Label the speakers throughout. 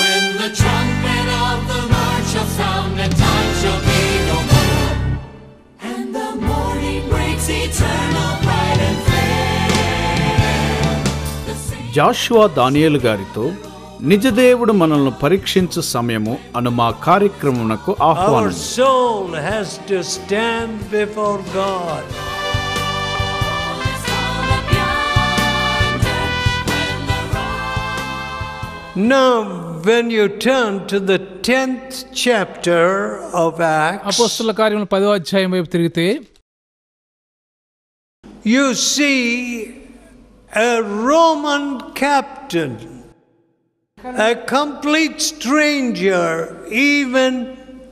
Speaker 1: When the trumpet of the Lord shall sound, and time shall be no more.
Speaker 2: And the morning breaks eternal bright and fair. Jashuva దానియలు గారితో నిజదేవుడు మనల్ని పరీక్షించు సమయము అను మా కార్యక్రమమునకు ఆహ్వానం
Speaker 1: soul has to stand before God. Now when you turn to the 10th chapter of Acts, you see a Roman captain a complete stranger even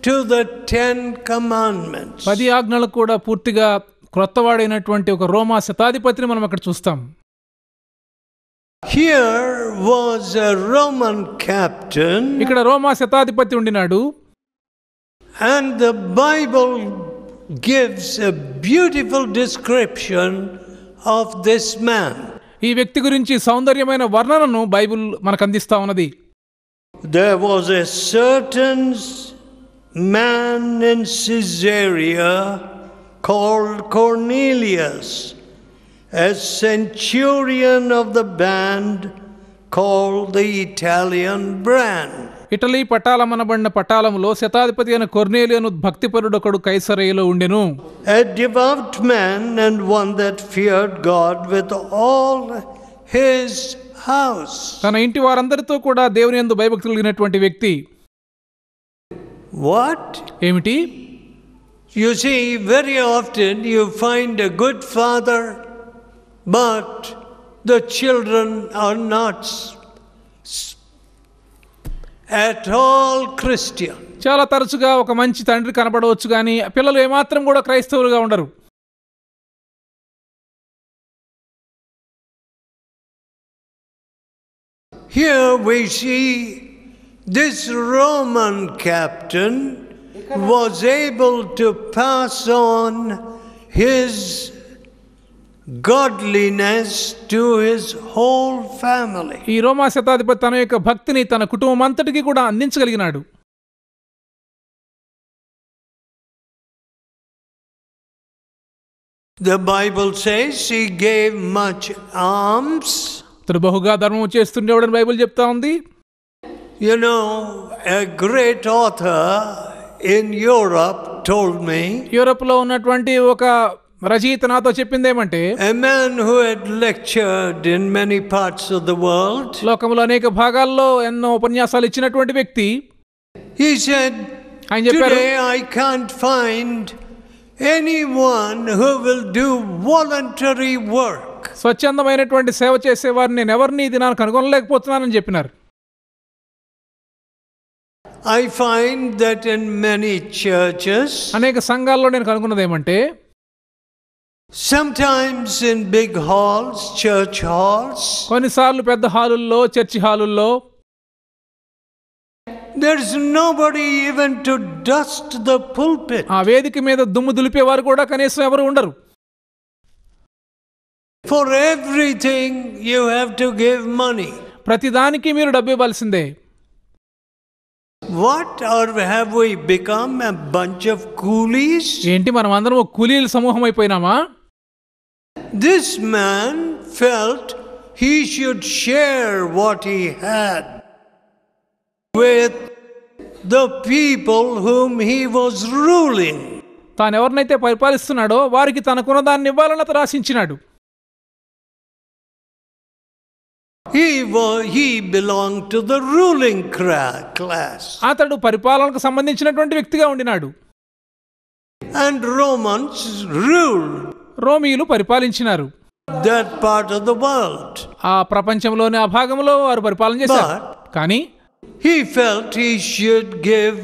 Speaker 1: to the 10 commandments పది ఆజ్ఞలు కూడా పూర్తిగా క్రొత్తవాడైనటువంటి ఒక రోమా శతాధిపతిని మనం అక్కడ చూస్తాం here was a Roman captain. ఇక్కడ రోమా శతాధిపతి ఉండినాడు. And the Bible gives a beautiful description of this man. ఈ వ్యక్తి గురించి సౌందర్యమైన వర్ణనను బైబిల్ మనకు అందిస్తా ఉన్నది. There was a certain man in Caesarea called Cornelius as centurion of the band called the Italian brand. Italy పటాలమన పటాలములో శతాధిపతి అయిన కొర్నేలియను భక్తిపరుడొకడు కైసరయ్యలో ఉండెను A devout man and one that feared God with all his house. తన ఇంటి వారందరితో కూడా దేవుని యందు భయభక్తులు కలిగినటువంటి వ్యక్తి. What? ఏమిటి? You see, very often you find a good father but the children are not at all Christian. చాలా తరచుగా ఒక మంచి తండ్రి కనబడవచ్చు కానీ పిల్లలు ఏమాత్రం కూడా క్రైస్తవులుగా ఉండరు Here we see this Roman captain was able to pass on his godliness to his whole family ఈ రోమా శతాధిపతి తన యొక్క భక్తిని తన కుటుంబం అంతటికి కూడా అందించగలిగినాడు the Bible says he gave much alms అతడు బహుగా ధర్మం చేస్తుండేవాడని బైబిల్ చెప్తా ఉంది you know a great author in Europe told me Europe లో ఉన్నటువంటి ఒక రచయిత నాతో చెప్పింది ఏమంటే లోకంలో అనేక భాగాల్లో ఎన్నో ఉపన్యాసాలు ఇచ్చినటువంటి వ్యక్తి ఆయన చెప్పారు today i can't find anyone who will do స్వచ్ఛందమైనటువంటి సేవ వారిని నేను ఎవరిని ఇది నాకు కనుగొనలేకపోతున్నానని చెప్పినారు I find that in many churches అనేక సంఘాల్లో నేను కనుగొన్నది ఏమంటే Sometimes in big halls, church halls, కొన్నిసార్లు పెద్ద హాలుల్లో చర్చి హాలుల్లో there's nobody even to dust the pulpit. ఆ వేదిక మీద దుమ్ము దులిపేవారు కూడా కనీసం ఎవరు ఉండరు For everything, you have to give money. ప్రతిదానికి మీరు డబ్బు ఇవ్వాల్సిందే What or have we become a bunch of coolies? ఏంటి మనం అందరం ఒక కూలీల సమూహం అయిపోయినామా This man felt he should share what he had with the people whom he was ruling. తాను ఎవరినైతే పరిపాలిస్తున్నాడో వారికి తనకున్న దాన్ని ఇవ్వాలని అతను ఆశించినాడు అతడు పరిపాలనకు సంబంధించినటువంటి వ్యక్తిగా ఉండినాడు అండ్ రోమన్స్ రూల్డ్ రోమీయులు పరిపాలించినారు that part of the world ఆ ప్రపంచంలోని ఆ భాగంలో వారు పరిపాలన చేశారు కానీ he felt he should give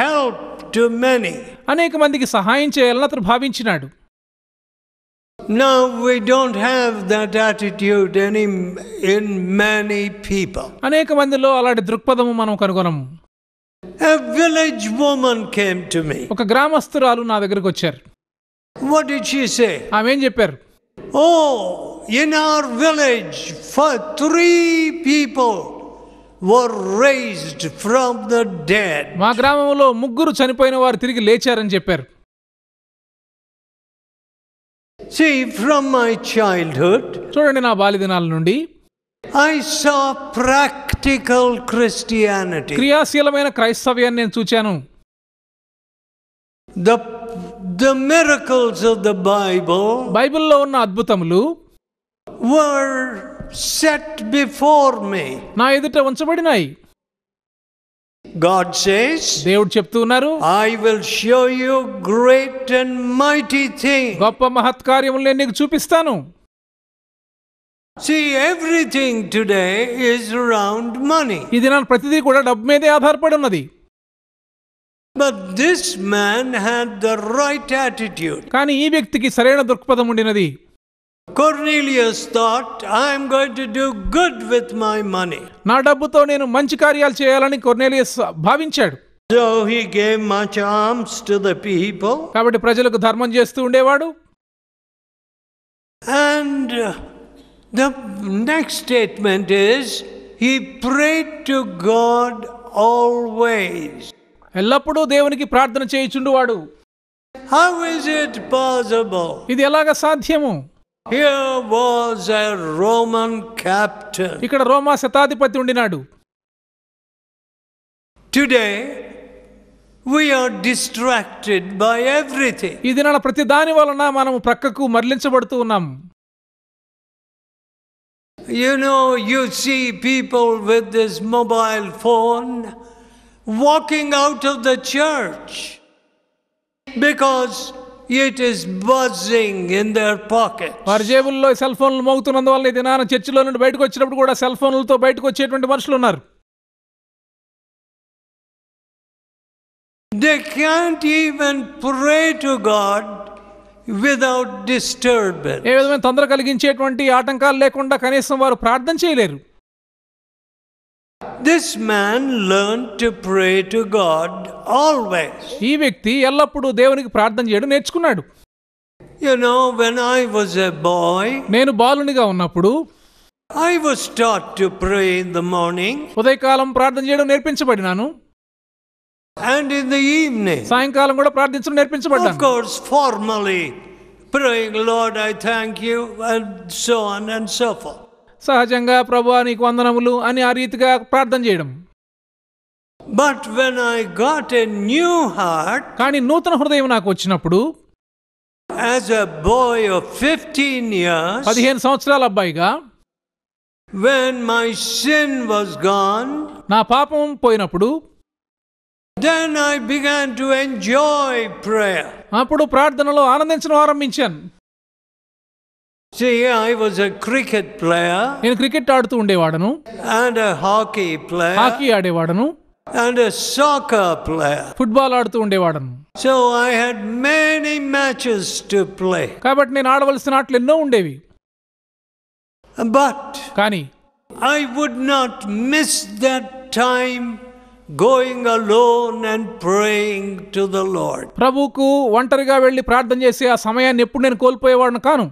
Speaker 1: help to many అనేక మందికి సహాయం చేయాలని అతను భావించినాడు Now we don't have that attitude any in many people. అనేక మందిలో అలాంటి దృక్పథము మనం కనుగొనము. A village woman came to me. ఒక గ్రామస్తురాలు నా దగ్గరికి వచ్చారు. వాట్ ఇట్ షీ సే ఆమె ఏం చెప్పారు oh in our village for three people were raised from the dead మా గ్రామంలో ముగ్గురు చనిపోయిన వారు తిరిగి లేచారని చెప్పారు See, ఫ్రమ్ మై చైల్డ్హుడ్ చూడండి నా దినాల నుండి ఐ సా ప్రాక్టికల్ క్రిస్టియానిటీ క్రియాశీలమైన క్రైస్తవ్యాన్ని నేను చూచాను the The miracles of the Bible బైబిల్లో ఉన్న అద్భుతములు were set before me నా ఎదుట ఉంచబడినాయి God says దేవుడు చెప్తూ ఉన్నారు I will show you great and mighty things గొప్ప మహత్కార్యములు నేను నీకు చూపిస్తాను See everything today is around money ఇది నా ప్రతిదీ కూడా డబ్బు మీదే ఆధారపడి ఉన్నది But this man had the right attitude. కానీ ఈ వ్యక్తికి సరైన దృక్పథం ఉండినది Cornelius thought, I'm going to do good with my money. నా డబ్బుతో నేను మంచి కార్యాలు చేయాలని కొర్నేలియస్ భావించాడు So he gave much alms to the people. కాబట్టి ప్రజలకు ధర్మం చేస్తూ ఉండేవాడు And the next statement is he prayed to God always. ఎల్లప్పుడూ దేవునికి ప్రార్థన చేయుచుండువాడు How is it possible? ఇది ఎలాగ సాధ్యము Here was a Roman captain. ఇక్కడ రోమా శతాధిపతి ఉండినాడు Today we are distracted by everything. ఈ దినాల ప్రతి దాని వలన మనము ప్రక్కకు మరలించబడుతూ ఉన్నాం You know, you see people with this mobile phone. walking out of the church because it is buzzing in their pocket వారి జేబుల్లో సెల్ ఫోన్లు మోగుతున్నందువల్ల ఇది నాన్న చర్చిలో నుండి బయటకు వచ్చినప్పుడు కూడా సెల్ ఫోన్లతో బయటకు వచ్చేటువంటి మనుషులు ఉన్నారు they can't even pray to God without disturb ఏ విధమైన తొందర కలిగించేటువంటి ఆటంకాలు లేకుండా కనీసం వారు ప్రార్థన చేయలేరు This man learned to pray to God always. ఈ వ్యక్తి ఎల్లప్పుడూ దేవునికి ప్రార్థన చేయడం నేర్చుకున్నాడు. You know when I was a boy. నేను బాలునిగా ఉన్నప్పుడు I was taught to pray in the morning. ఉదయకాలం ప్రార్థన చేయడం నేర్పించబడినాను. And in the evening. సాయంకాలం కూడా ప్రార్థించడం నేర్పించబడ్డాను. Of course formally praying lord i thank you and so on and so forth. సహజంగా ప్రభు నీకు వందనములు అని ఆ రీతిగా ప్రార్థన చేయడం but when I got a new heart కానీ నూతన హృదయం నాకు వచ్చినప్పుడు as a boy of 15 years సంవత్సరాల అబ్బాయిగా when my sin was gone నా పాపం పోయినప్పుడు then I began to enjoy prayer అప్పుడు ప్రార్థనలో ఆనందించడం ఆరంభించాను See, I was a cricket player. నేను క్రికెట్ ఆడుతూ ఉండేవాడను and a hockey player hockey ఆడేవాడను and a soccer player. Football ఆడుతూ ఉండేవాడను So I had many matches to play. కాబట్టి నేను ఆడవలసిన ఆటలు ఎన్నో ఉండేవి But కానీ I would not miss that time going alone and praying to the Lord. ప్రభువుకు ఒంటరిగా వెళ్ళి ప్రార్థన చేసే ఆ సమయాన్ని ఎప్పుడు నేను కోల్పోయేవాడిని కాను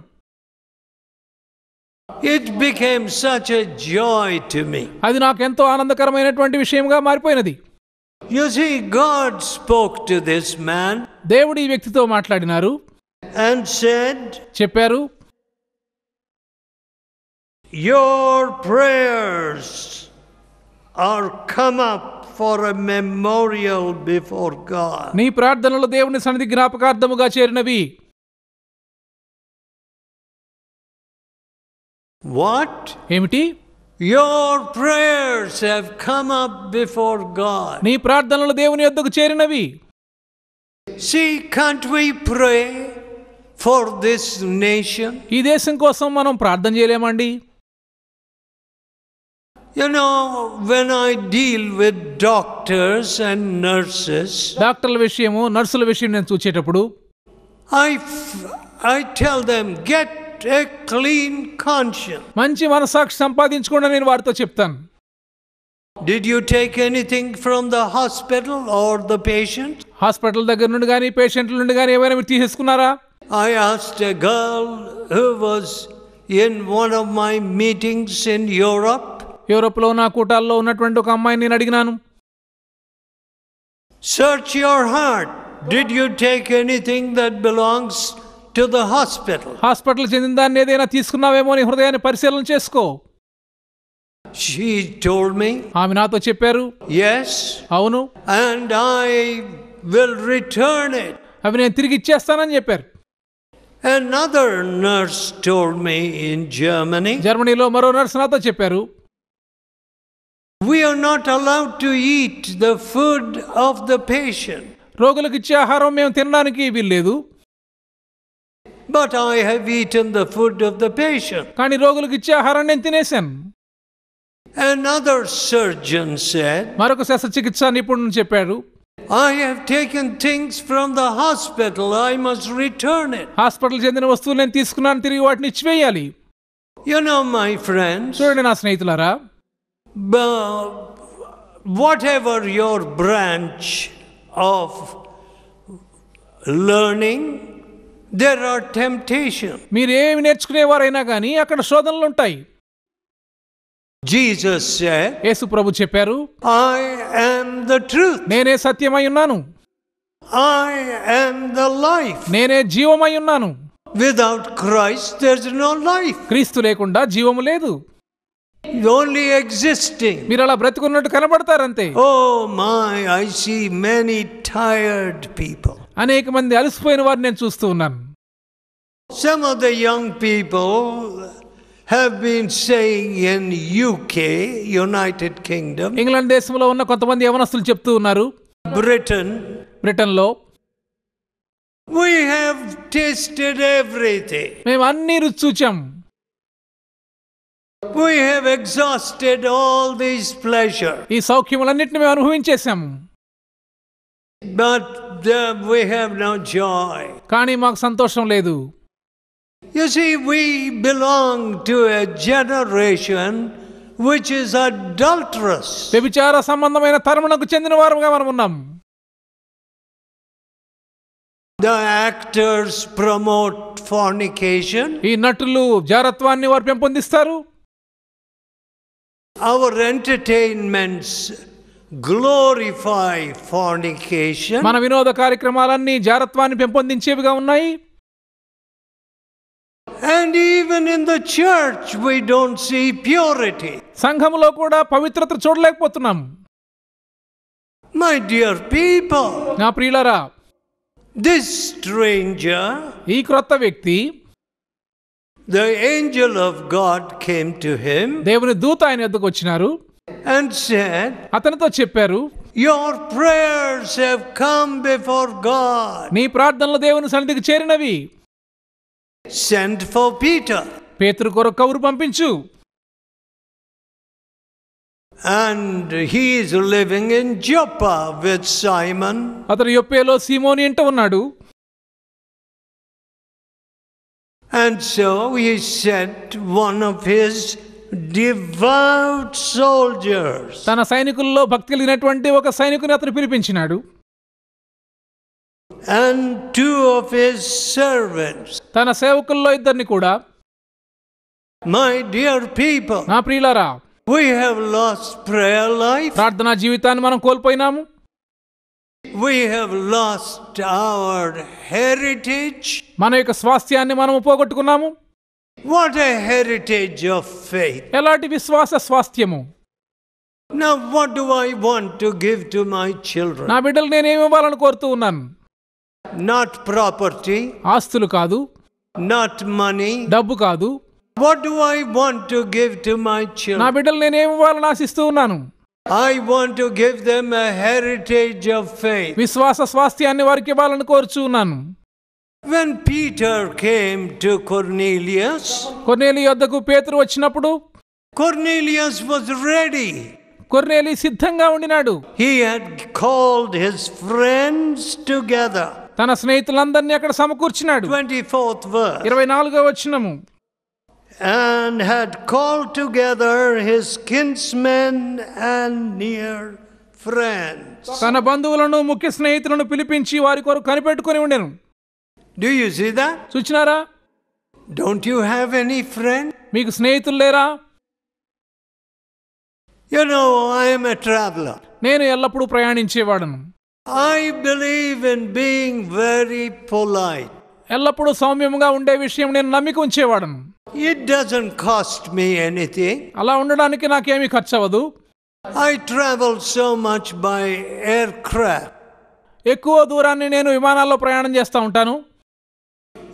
Speaker 1: it became such a joy to me. అది నాకు ఎంతో ఆనందకరమైనటువంటి విషయంగా మారిపోయినది You see, God spoke to this man దేవుడు ఈ వ్యక్తితో మాట్లాడినారు and said, చెప్పారు Your prayers are come up for a memorial before God. నీ ప్రార్థనలు దేవుని సన్నిధి జ్ఞాపకార్థముగా చేరినవి What? ఏమిటి Your prayers have come up before God. నీ ప్రార్థనలు దేవుని యొద్దకు చేరినవి. See, can't we pray for this nation? ఈ దేశం కోసం మనం ప్రార్థన చేయలేమండి? You know, when I deal with doctors and nurses, Doctor డాక్టర్ల విషయము నర్సుల విషయం నేను చూసేటప్పుడు I I tell them get a clean conscience. మంచి మనసాక్షి సంపాదించుకోండి నేను వారితో చెప్తాను Did you take anything from the hospital or the patient? Hospital దగ్గర నుండి కానీ పేషెంట్ల నుండి కానీ ఏమైనా మీరు తీసేసుకున్నారా I asked a girl who was in one of my meetings in Europe, యూరోప్లో నా కూటాల్లో ఉన్నటువంటి ఒక అమ్మాయిని నేను అడిగినాను Search your heart. Did you take anything that belongs to the hospital hospital చెందిన దాన్ని ఏదైనా తీసుకున్నావేమో అని హృదయాన్ని పరిశీలన చేసుకో షీ టోల్డ్ మీ ఆమె నాతో చెప్పారు ఎస్ అవును and I will return it అవి నేను తిరిగి ఇచ్చేస్తానని చెప్పారు Another nurse told me in Germany. Germany lo maro nurse nata cheperu. We are not allowed to eat the food of the patient. Rogalu kichya haram mein tenna nikhi ledu but I have eaten the food of the patient. Another surgeon said, I have taken things from the hospital. I must return it. You know, my friends, చూడండి whatever your branch of learning, there are temptation మీరు ఏమి నేర్చుకునేవారైనా కానీ అక్కడ శోధనలు ఉంటాయి Jesus యేసు ప్రభు చెప్పారు I am the truth నేనే సత్యమై ఉన్నాను ఐ యామ్ ద లైఫ్ నేనే జీవమై ఉన్నాను without Christ there is no life క్రీస్తు లేకుండా జీవము లేదు ఓన్లీ ఎగ్జిస్టింగ్ మీరు అలా బ్రతుకున్నట్టు కనబడతారంతే oh my I see many tired people. అనేక మంది అలసిపోయిన వారిని నేను చూస్తూ ఉన్నాను Some of the young people have been saying in UK, United Kingdom, England దేశంలో ఉన్న కొంతమంది యవనస్తులు చెప్తూ ఉన్నారు Britain, బ్రిటన్లో we have tasted everything. మేము అన్ని రుచి We have exhausted all these pleasure. ఈ సౌఖ్యములన్నిటిని మేము అనుభవించేశాము but uh, we have no joy. You see, we belong to a generation which is adulterous. The actors promote fornication. Our entertainments glorify fornication మన వినోద కార్యక్రమాలన్నీ జారత్వాన్ని పెంపొందించేవిగా ఉన్నాయి and even in the church we don't see purity సంఘములో కూడా పవిత్రత చూడలేకపోతున్నాం my dear people నా ప్రియులారా this stranger ఈ కొత్త వ్యక్తి the angel of god came to him దేవుని దూత ఆయన దగ్గరికి kochinaru and said, అతనితో చెప్పారు Your prayers have come before God. నీ ప్రార్థనలు దేవుని సన్నిధికి చేరినవి. Send for Peter. పేతురు కొరకు కౌరు పంపించు. And he is living in Joppa with Simon. అతను యొప్పేలో సీమోని ఇంట ఉన్నాడు. And so he sent one of his devout soldiers తన సైనికుల్లో భక్తి కలిగినటువంటి ఒక సైనికుని అతను పిలిపించినాడు and two of his servants తన సేవకుల్లో ఇద్దరిని కూడా మై డియర్ పీపుల్ నా ప్రియులారా we have lost prayer life ప్రార్థనా జీవితాన్ని మనం కోల్పోయినాము we have lost our heritage మన యొక్క స్వాస్థ్యాన్ని మనం పోగొట్టుకున్నాము what a heritage of faith ఎలాంటి విశ్వాస స్వాస్థ్యము నా what do I want to give to my children నా బిడ్డలు నేను ఏమి ఇవ్వాలని కోరుతూ ఉన్నాను నాట్ ప్రాపర్టీ ఆస్తులు కాదు నాట్ మనీ డబ్బు కాదు what do I want to give to my children నా బిడ్డలు నేను ఏమి ఇవ్వాలని ఆశిస్తూ ఉన్నాను I want to give them a heritage of faith విశ్వాస స్వాస్థ్యాన్ని వారికి ఇవ్వాలని కోరుచున్నాను When Peter came to Cornelius, కొర్నేలి యొద్దకు పేతురు వచ్చినప్పుడు Cornelius was ready. కొర్నేలి సిద్ధంగా ఉండినాడు He had called his friends together. తన స్నేహితులందరినీ అక్కడ సమకూర్చినాడు 24th verse. ఇరవై నాలుగో And had called together his kinsmen and near friends. తన బంధువులను ముఖ్య స్నేహితులను పిలిపించి వారి కొరకు కనిపెట్టుకుని ఉండెను డూ యూ సీ దా చూచినారా don't you have any friend మీకు స్నేహితులు లేరా you know I'm a traveler నేను ఎల్లప్పుడూ ప్రయాణించేవాడను I believe in being very polite ఎల్లప్పుడూ సౌమ్యంగా ఉండే విషయం నేను నమ్మిక ఉంచేవాడను it doesn't cost me anything అలా ఉండడానికి నాకేమీ ఖర్చు అవ్వదు I travel so much by aircraft ఎక్కువ దూరాన్ని నేను విమానాల్లో ప్రయాణం చేస్తూ ఉంటాను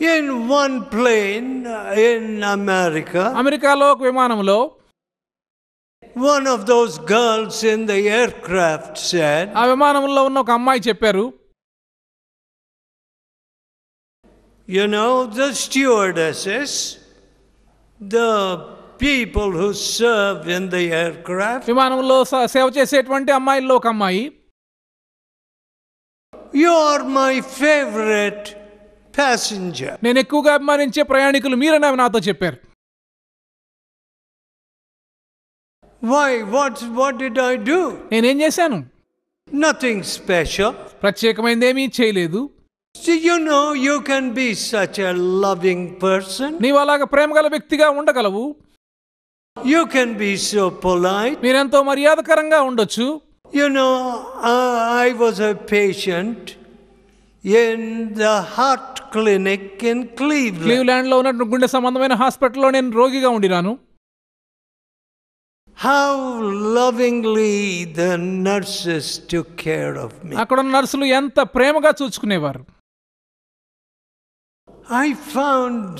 Speaker 1: in one plane uh, in America, అమెరికాలో ఒక విమానంలో one of those girls in the aircraft said, ఆ విమానంలో ఉన్న ఒక అమ్మాయి చెప్పారు You know, the stewardesses, the people who serve in the aircraft, విమానంలో స- సేవ చేసేటువంటి అమ్మాయిల్లో ఒక అమ్మాయి you're my favorite ప్యాసింజర్ నేను ఎక్కువగా అభిమానించే ప్రయాణికులు మీరని నాతో చెప్పారు why what what did I do నేనేం చేశాను నథింగ్ స్పెషల్ ప్రత్యేకమైనది ఏమీ చేయలేదు you know you can be such a loving person నీవు అలాగా ప్రేమగల వ్యక్తిగా ఉండగలవు you can be so polite మీరెంతో మర్యాదకరంగా ఉండొచ్చు you know I was a patient in the heart clinic in Cleve క్లీవ్లాండ్లో ఉన్నట్టు గుండె సంబంధమైన హాస్పిటల్లో నేను రోగిగా ఉండినాను how lovingly the nurses to care of me అక్కడ నర్సులు ఎంత ప్రేమగా చూసుకునేవారు I found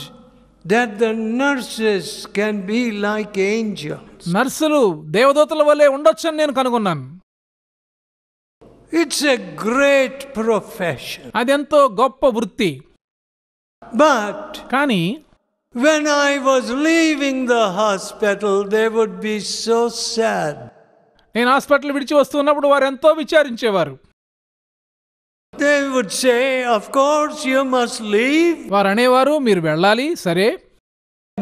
Speaker 1: that the nurses can be like angels నర్సులు దేవదూతల వలే ఉండొచ్చని నేను కనుగొన్నాను ఇట్స్ ఎ గ్రేట్ ప్రొఫెషన్ అదెంతో గొప్ప వృత్తి బట్ కానీ when I was leaving the hospital they would be so sad నేను హాస్పిటల్ విడిచి వస్తున్నప్పుడు వారు ఎంతో విచారించేవారు they would say of course you must leave వారు అనేవారు మీరు వెళ్ళాలి సరే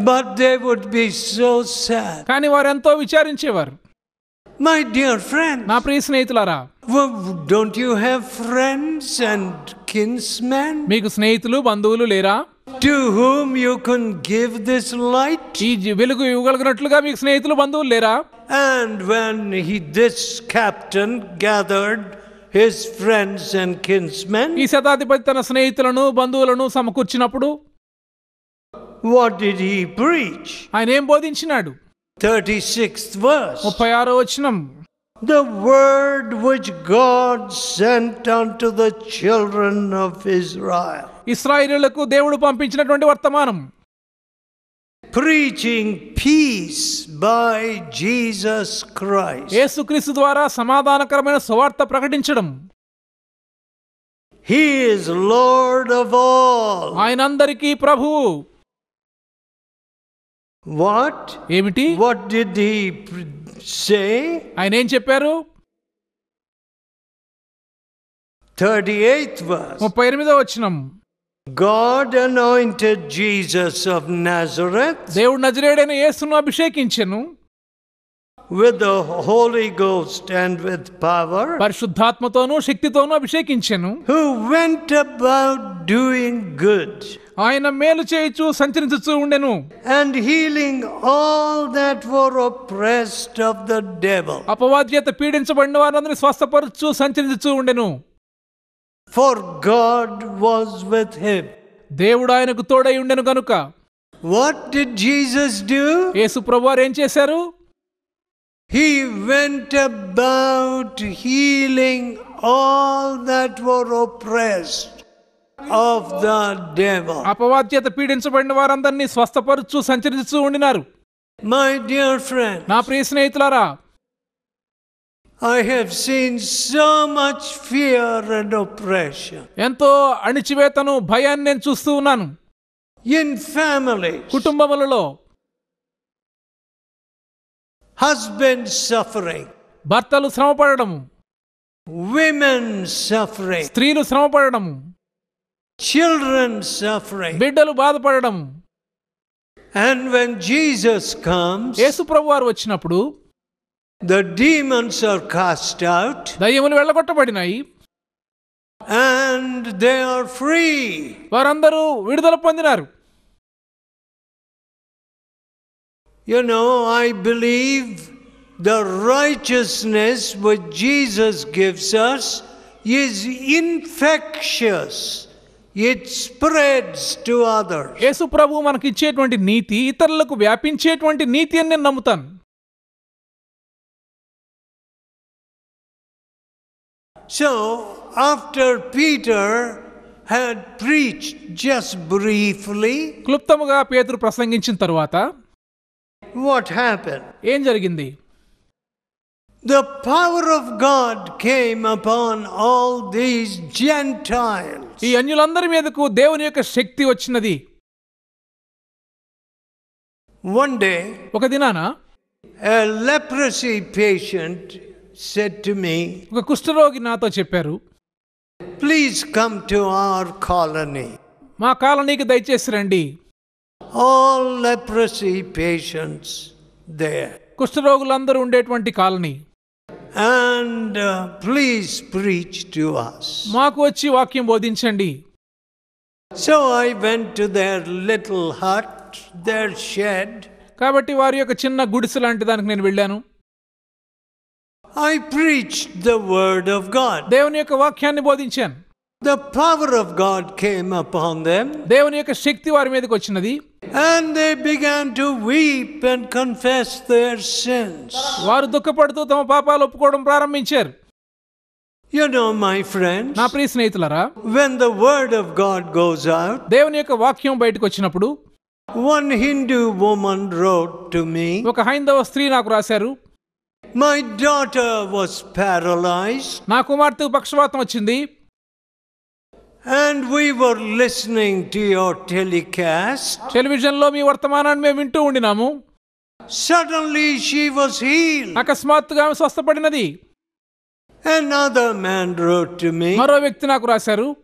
Speaker 1: but they would be so sad కానీ వారు ఎంతో విచారించేవారు మై డియర్ ఫ్రెండ్ నా ప్రియ స్నేహితులారా don't you have friends and kinsmen మీకు స్నేహితులు బంధువులు లేరా to whom you can give this light ఈ వెలుగు ఇవ్వగలిగినట్లుగా మీకు స్నేహితులు బంధువులు లేరా and when he this captain gathered his friends and kinsmen ఈ శతాధిపతి తన స్నేహితులను బంధువులను సమకూర్చినప్పుడు వాట్ డిడ్ హి ప్రీచ్ ఆయన ఏం బోధించినాడు 36th verse. The word which God sent unto the children of Israel. ఇస్రాయేలులకు దేవుడు పంపించినటువంటి వర్తమానం. Preaching peace by Jesus Christ. యేసుక్రీస్తు ద్వారా సమాధానకరమైన సువార్త ప్రకటించడం. He is Lord of all. ఆయనందరికీ ప్రభువు. వాట్ ఏమిటి వాట్ డిడ్ హి సే ఆయన ఏం చెప్పారు థర్టీ ఎయిత్ ముప్పై ఎనిమిదో వచ్చినం God anointed Jesus of Nazareth దేవుడు నజరేడైన యేసును అభిషేకించను with the Holy Ghost and with power, పరిశుద్ధాత్మతోనూ శక్తితోనూ అభిషేకించెను who went about doing good. ఆయన మేలు చేయుచు సంచరించుచూ ఉండెను and healing all that were oppressed of the devil అపవాది చేత పీడించబడిన వారందరిని స్వస్థపరచు సంచరించుచూ ఉండెను for God was with him దేవుడు ఆయనకు తోడై ఉండెను గనుక వాట్ డిడ్ జీసస్ డు యేసు ప్రభువారు ఏం చేశారు He went about healing all that were oppressed of the devil. అపవాద్యత పీడించబడిన వారందరినీ స్వస్థపరుచు సంచరిస్తూ ఉండినారు. My dear friend నా ప్రియ స్నేహితులారా. I have seen so much fear and oppression. ఎంతో అణిచివేతను భయాన్ని నేను చూస్తూ ఉన్నాను. In families. కుటుంబములలో Husbands suffering భర్తలు శ్రమపడడము women suffering స్త్రీలు శ్రమపడడము children suffering బిడ్డలు బాధపడడము and when jesus comes యేసు ప్రభువారు వచ్చినప్పుడు the demons are cast out దయ్యములు వెళ్ళగొట్టబడినాయి and they are free వారందరూ విడుదల పొందినారు You know, I believe the righteousness which Jesus gives us is infectious. It spreads to others. యేసు ప్రభు మనకి ఇచ్చేటువంటి నీతి ఇతరులకు వ్యాపించేటువంటి నీతి అని నేను నమ్ముతాను. So, after Peter had preached just briefly, క్లుప్తముగా పేతురు ప్రసంగించిన తరువాత వాట్ హ్యాపెన్ ఏం జరిగింది the power of God came upon all these Gentiles ఈ అన్యులందరి మీదకు దేవుని యొక్క శక్తి వచ్చినది వన్ డే ఒక దినాన leprosy patient said to me ఒక కుష్ఠరోగి నాతో చెప్పారు please come to our colony మా కాలనీకి దయచేసి రండి all leprosy patients there. కుష్ఠరోగులందరూ ఉండేటువంటి colony and uh, please preach to us. మాకు వచ్చి వాక్యం బోధించండి So I went to their little hut, their shed. కాబట్టి వారి యొక్క చిన్న గుడిసె లాంటి దానికి నేను వెళ్ళాను I preached the word of God. దేవుని యొక్క వాక్యాన్ని బోధించాను The power of God came upon them. దేవుని యొక్క శక్తి వారి మీదకి వచ్చినది And they began to weep and confess their sins. వారు దుఃఖపడుతూ తమ పాపాలు ఒప్పుకోవడం ప్రారంభించారు You know, my friends, నా ప్రియ స్నేహితులారా when the word of God goes out, దేవుని యొక్క వాక్యం బయటకు వచ్చినప్పుడు one Hindu woman wrote to me, ఒక హైందవ స్త్రీ నాకు రాశారు my daughter was paralyzed. నా కుమార్తెకు పక్షవాతం వచ్చింది And we were listening to your telecast. Television lo mi vartamana me vintu undi namu. Suddenly she was healed. Akasmat ga ame swastha padinadi. Another man wrote to me. Maro vyakti naku rasaru.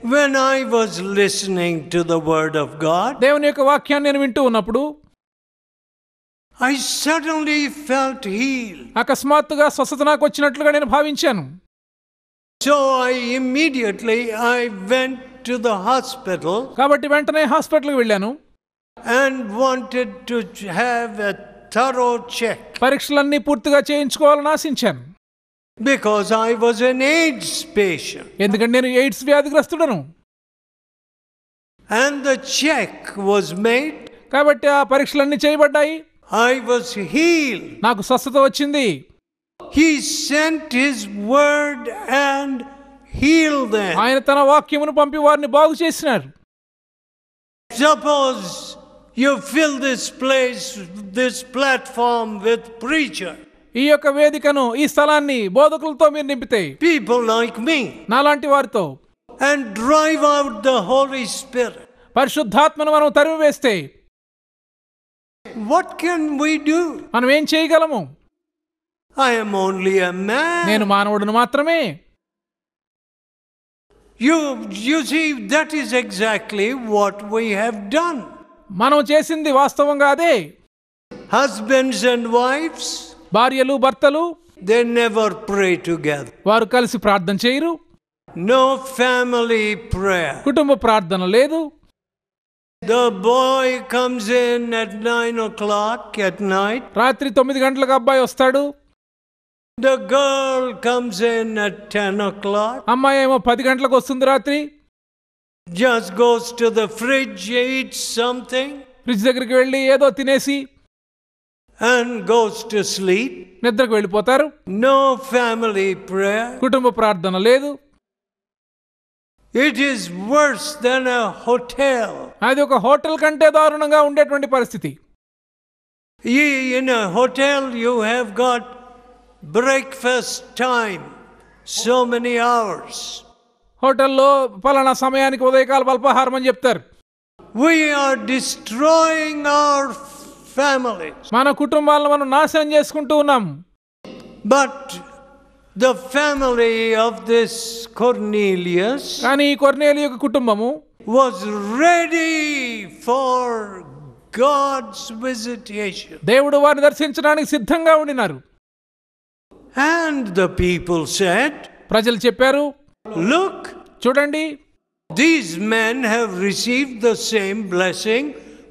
Speaker 1: When I was listening to the word of God. Devuni yokka vakyanni nenu vintu unnappudu. I suddenly felt healed. Akasmat ga na kochinatlu ga nenu bhavinchanu. So I immediately I went to the hospital. కాబట్టి వెంటనే హాస్పిటల్కి వెళ్ళాను and wanted to have a thorough check. పరీక్షలన్నీ పూర్తిగా చేయించుకోవాలని ఆశించాను. Because I was an AIDS patient. ఎందుకంటే నేను AIDS వ్యాధిగ్రస్తుడను. And the check was made. కాబట్టి ఆ పరీక్షలన్నీ చేయబడ్డాయి. I was healed. నాకు స్వస్థత వచ్చింది. He sent His word and healed them. ఆయన తన వాక్యమును పంపి వారిని బాగు చేసినారు Suppose you fill this place, this platform with preacher. ఈ యొక్క వేదికను ఈ స్థలాన్ని బోధకులతో మీరు నింపితే People like me. నాలాంటి వారితో And drive out the Holy Spirit. పరిశుద్ధాత్మను మనం తరిమి What can we do? మనం ఏం చేయగలము ఐఎమ్ ఓన్లీ ఎ మ్యాన్ నేను మానవుడిని మాత్రమే you you see that is exactly what we have done మనం చేసింది వాస్తవంగా అదే హస్బెండ్స్ అండ్ వైఫ్స్ భార్యలు భర్తలు దే నెవర్ ప్రే టుగెదర్ వారు కలిసి ప్రార్థన చేయరు నో ఫ్యామిలీ ప్రేయర్ కుటుంబ ప్రార్థన లేదు the boy comes in at nine o'clock at night రాత్రి తొమ్మిది గంటలకు అబ్బాయి వస్తాడు The girl comes in at 10 o'clock. Amma ఏమో పది గంటలకు వస్తుంది రాత్రి Just goes to the fridge, eats something, fridge దగ్గరికి వెళ్ళి ఏదో తినేసి and goes to sleep. నిద్రకు వెళ్ళిపోతారు No family prayer. కుటుంబ prarthana ledu. It is worse than a hotel. అది ఒక హోటల్ కంటే దారుణంగా ఉండేటువంటి పరిస్థితి Ye- In a hotel, you have got breakfast time so many hours హోటల్లో పలానా సమయానికి ఉదయకాల అల్పాహారం అని చెప్తారు ఆర్ డిస్ట్రాయింగ్ అవర్ ఫ్యామిలీస్ మన కుటుంబాలను మనం నాశనం చేసుకుంటూ ఉన్నాం but the family of this Cornelius కానీ ఈ కొర్నేలి కుటుంబము was ready for God's visitation దేవుడు వారిని దర్శించడానికి సిద్ధంగా ఉండినారు And the people said, ప్రజలు చెప్పారు Look, చూడండి these men have received the same blessing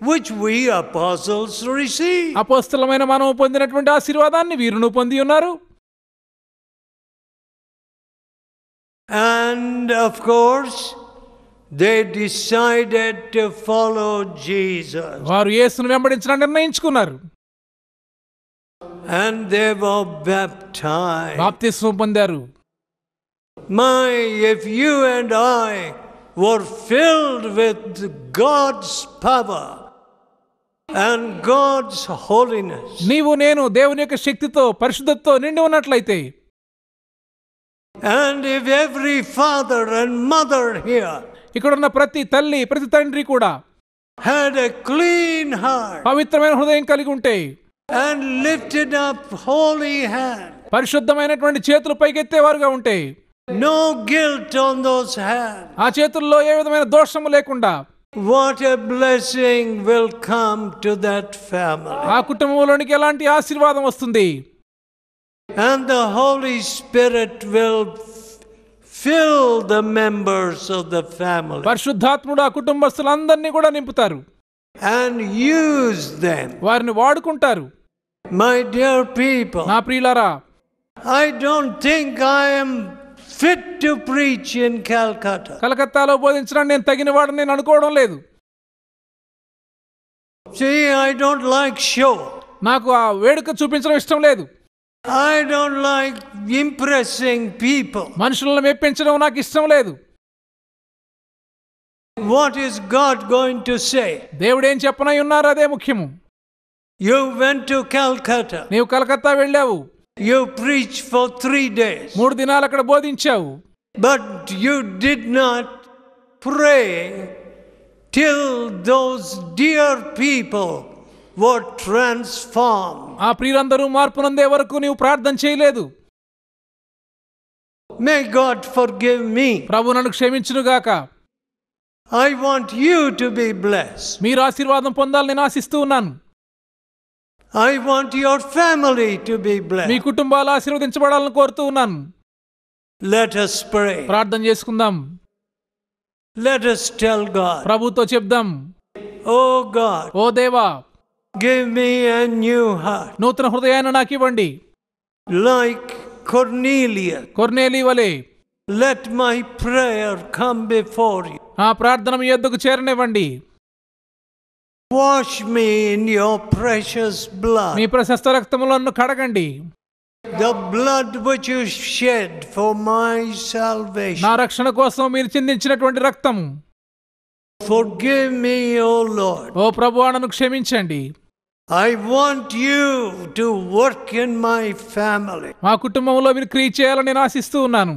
Speaker 1: which we apostles receive. అపోస్తలమైన మనం పొందినటువంటి ఆశీర్వాదాన్ని వీరును పొంది ఉన్నారు And of course, they decided to follow Jesus. వారు యేసును వెంబడించడానికి నిర్ణయించుకున్నారు and they were baptized. బాప్తిస్మం పొందారు My, if you and I were filled with God's power and God's holiness. నీవు నేను దేవుని యొక్క శక్తితో పరిశుద్ధతతో నిండి ఉన్నట్లయితే And if every father and mother here ఇక్కడున్న ప్రతి తల్లి ప్రతి తండ్రి కూడా had a clean heart పవిత్రమైన హృదయం కలిగి ఉంటే and lifted up holy hand పరిశుద్ధమైనటువంటి చేతులు పైకెత్తే వారుగా ఉంటే no guilt on those hand ఆ చేతుల్లో ఏ విధమైన దోషము లేకుండా what a blessing will come to that family ఆ కుటుంబంలోనికి ఎలాంటి ఆశీర్వాదం వస్తుంది and the Holy Spirit will fill the members of the family పరిశుద్ధాత్ముడు ఆ కుటుంబస్తులందరినీ కూడా నింపుతారు and use them. My dear people. I don't think I am fit to preach in Calcutta. కలకత్తాలో బోధించడానికి నేను తగిన వాడిని నేను అనుకోవడం లేదు. See, I don't like show. నాకు ఆ వేడుక చూపించడం ఇష్టం లేదు. I don't like impressing people. మనుషులను మెప్పించడం నాకు ఇష్టం లేదు. What is God going to say దేవుడు ఏం చెప్పనై ఉన్నారు అదే ముఖ్యము యు వెంట్ టు కల్కత్తా నీవు కలకత్తా వెళ్ళావు you preach for three days మూడు దినాలు అక్కడ బోధించావు but you did not pray till those dear people were transform ఆ ప్రియులందరూ మార్పు నందే వరకు నీవు ప్రార్థన చేయలేదు may God forgive me ప్రభు నన్ను గాక I want you to be blessed. మీరు ఆశీర్వాదం పొందాలని నేను ఆశిస్తూ ఉన్నాను I want your family to be me blessed. కుటుంబాలు ఆశీర్వదించబడాలని కోరుతూ ఉన్నాను Let us pray. ప్రార్థన చేసుకుందాం Let us tell God, ప్రభుతో చెప్దాం Oh God, ఓ దేవా give me a new heart నూతన హృదయాన్ని నాకు ఇవ్వండి like Cornelius. కొర్నేలి వలె let my prayer come before you ఆ ప్రార్థన మీ యొద్దకు చేరనివ్వండి wash me in your precious blood మీ ప్రశస్త రక్తములో కడగండి the blood which you shed for my salvation నా రక్షణ కోసం మీరు చిందించినటువంటి రక్తం ఫర్గివ్ మీ ఓ లార్డ్ ఓ ప్రభువా నన్ను క్షమించండి I want you to work in my family మా కుటుంబంలో మీరు క్రియ చేయాలని నేను ఆశిస్తూ ఉన్నాను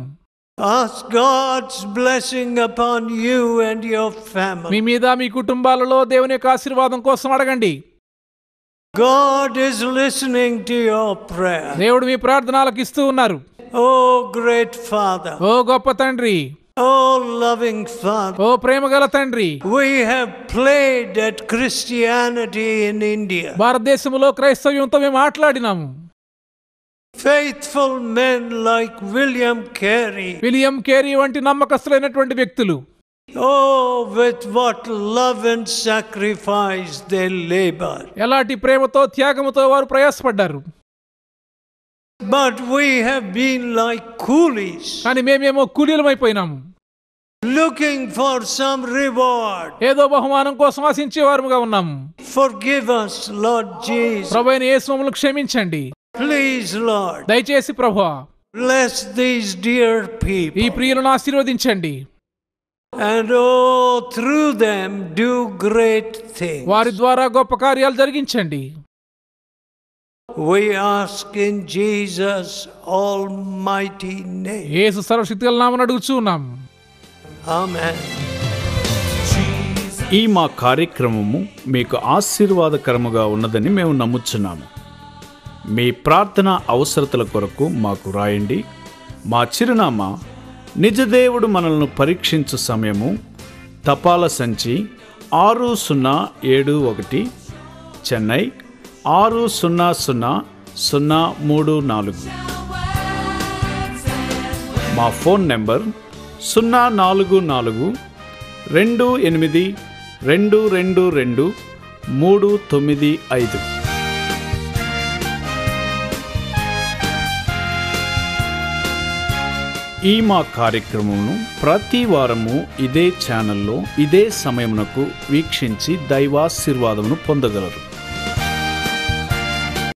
Speaker 1: Ask God's blessing upon you and your family. మీ మీద మీ కుటుంబాలలో దేవుని యొక్క ఆశీర్వాదం కోసం అడగండి God is listening to your prayer. దేవుడు మీ ప్రార్థనలకు ఇస్తూ ఉన్నారు. Oh great father. ఓ గొప్ప తండ్రి. Oh, loving Father. ఓ ప్రేమగల తండ్రి. We have played at Christianity in India. భారతదేశంలో క్రైస్తవ్యంతో మేము మాట్లాడినాము. Faithful men like William Carey William Carey వంటి నమ్మకస్తులైనటువంటి వ్యక్తులు oh with what love and sacrifice they labour ఎలాంటి ప్రేమతో త్యాగముతో వారు ప్రయాసపడ్డారు but we have been like coolies కానీ మేమేమో కూలీలమైపోయినాం లుకింగ్ ఫర్ సమ్ రివార్డ్ ఏదో బహుమానం కోసం ఆశించే వారుగా ఉన్నాం forgive us Lord Jesus ప్రభువైన యేసు క్షమించండి ప్లీజ్ లార్డ్ దయచేసి ప్రభువా బ్లెస్ దిస్ డియర్ పీపుల్ ఈ ప్రియులను ఆశీర్వదించండి and oh through them do great thing వారి ద్వారా గొప్ప కార్యాలు జరిగించండి we ask in Jesus almighty name యేసు సర్వశక్తి గల అడుగుచున్నాం ఆమేన్
Speaker 2: ఈ మా కార్యక్రమము మీకు ఆశీర్వాదకరముగా ఉన్నదని మేము నమ్ముచున్నాము మీ ప్రార్థన అవసరతల కొరకు మాకు రాయండి మా చిరునామా నిజదేవుడు మనల్ని పరీక్షించు సమయము తపాల సంచి ఆరు సున్నా ఏడు ఒకటి చెన్నై ఆరు సున్నా సున్నా సున్నా మూడు నాలుగు మా ఫోన్ నెంబర్ సున్నా నాలుగు నాలుగు రెండు ఎనిమిది రెండు రెండు రెండు మూడు తొమ్మిది ఐదు ఈ మా కార్యక్రమమును ప్రతి వారము ఇదే ఛానల్లో ఇదే సమయమునకు వీక్షించి దైవాశీర్వాదమును పొందగలరు